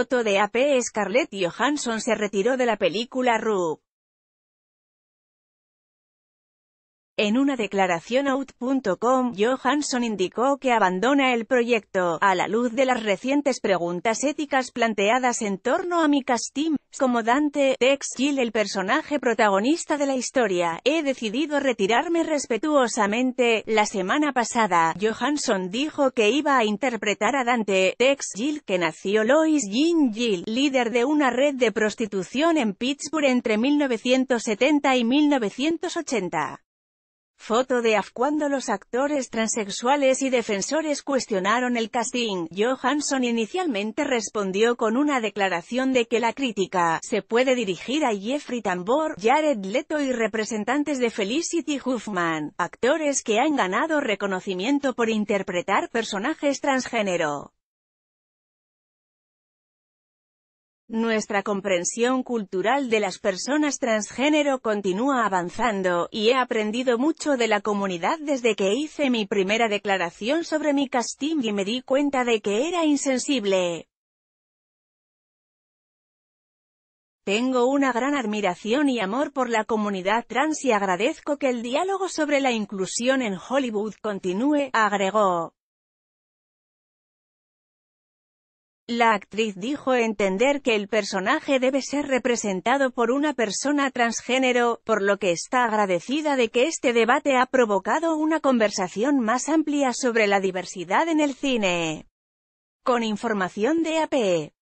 Foto de AP Scarlett Johansson se retiró de la película Rook. En una declaración out.com, Johansson indicó que abandona el proyecto, a la luz de las recientes preguntas éticas planteadas en torno a mi casting, Como Dante, Tex Gill, el personaje protagonista de la historia, he decidido retirarme respetuosamente. La semana pasada, Johansson dijo que iba a interpretar a Dante, Tex Gill, que nació Lois Jean Gil, líder de una red de prostitución en Pittsburgh entre 1970 y 1980. Foto de AF Cuando los actores transexuales y defensores cuestionaron el casting, Johansson inicialmente respondió con una declaración de que la crítica se puede dirigir a Jeffrey Tambor, Jared Leto y representantes de Felicity Huffman, actores que han ganado reconocimiento por interpretar personajes transgénero. Nuestra comprensión cultural de las personas transgénero continúa avanzando, y he aprendido mucho de la comunidad desde que hice mi primera declaración sobre mi casting y me di cuenta de que era insensible. Tengo una gran admiración y amor por la comunidad trans y agradezco que el diálogo sobre la inclusión en Hollywood continúe, agregó. La actriz dijo entender que el personaje debe ser representado por una persona transgénero, por lo que está agradecida de que este debate ha provocado una conversación más amplia sobre la diversidad en el cine. Con información de AP. E.